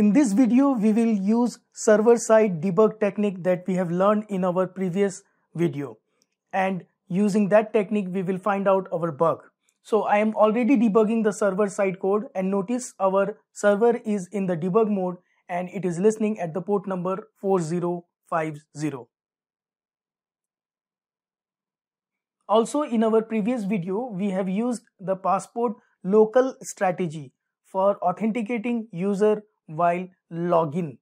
In this video, we will use server-side debug technique that we have learned in our previous video. And using that technique, we will find out our bug. So I am already debugging the server-side code and notice our server is in the debug mode and it is listening at the port number 4050. Also in our previous video, we have used the passport local strategy for authenticating user while login.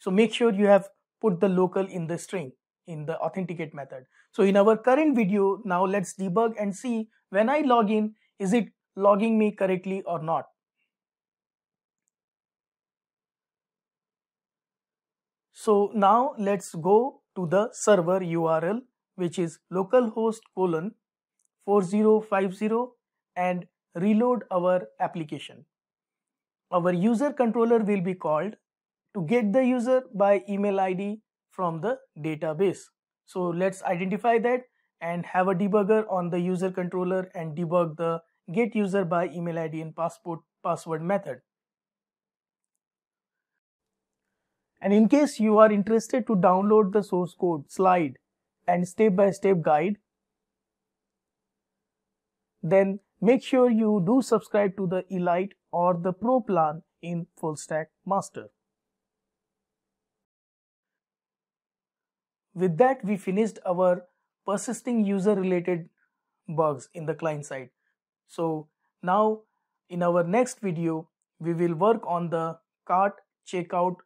So make sure you have put the local in the string in the authenticate method. So in our current video, now let's debug and see when I log in, is it logging me correctly or not. So now let's go to the server URL which is localhost colon 4050 and reload our application our user controller will be called to get the user by email id from the database so let's identify that and have a debugger on the user controller and debug the get user by email id and passport password method and in case you are interested to download the source code slide and step by step guide then make sure you do subscribe to the elite or the Pro plan in Full Stack Master. With that, we finished our persisting user related bugs in the client side. So now in our next video, we will work on the cart, checkout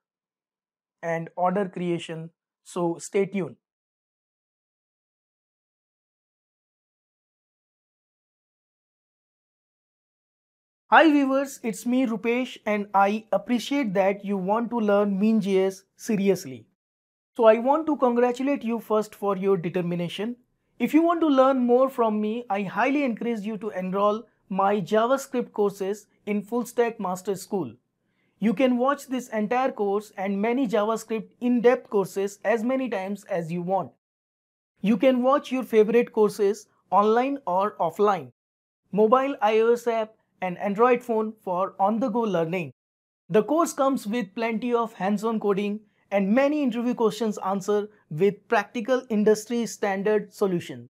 and order creation. So stay tuned. Hi viewers, it's me Rupesh and I appreciate that you want to learn MeanJS seriously. So I want to congratulate you first for your determination. If you want to learn more from me, I highly encourage you to enroll my JavaScript courses in Full Stack Master School. You can watch this entire course and many JavaScript in-depth courses as many times as you want. You can watch your favorite courses online or offline. Mobile iOS app an Android phone for on-the-go learning. The course comes with plenty of hands-on coding and many interview questions answered with practical industry standard solutions.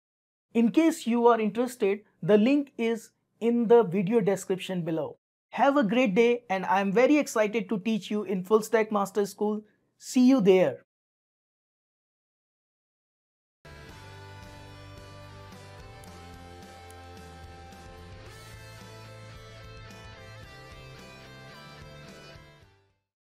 In case you are interested, the link is in the video description below. Have a great day and I am very excited to teach you in Full Stack Master School. See you there.